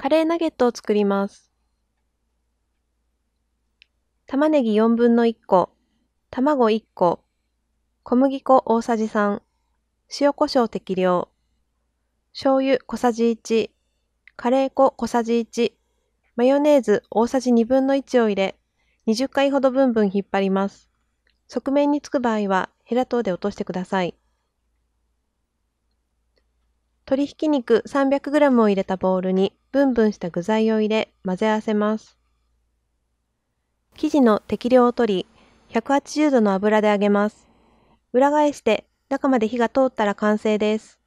カレーナゲットを作ります。玉ねぎ4分の1個、卵1個、小麦粉大さじ3、塩コショウ適量、醤油小さじ1、カレー粉小さじ1、マヨネーズ大さじ2分の1を入れ、20回ほどブンブン引っ張ります。側面につく場合はヘラ等で落としてください。鶏ひき肉 300g を入れたボウルに、ブンブンした具材を入れ混ぜ合わせます。生地の適量を取り、180度の油で揚げます。裏返して中まで火が通ったら完成です。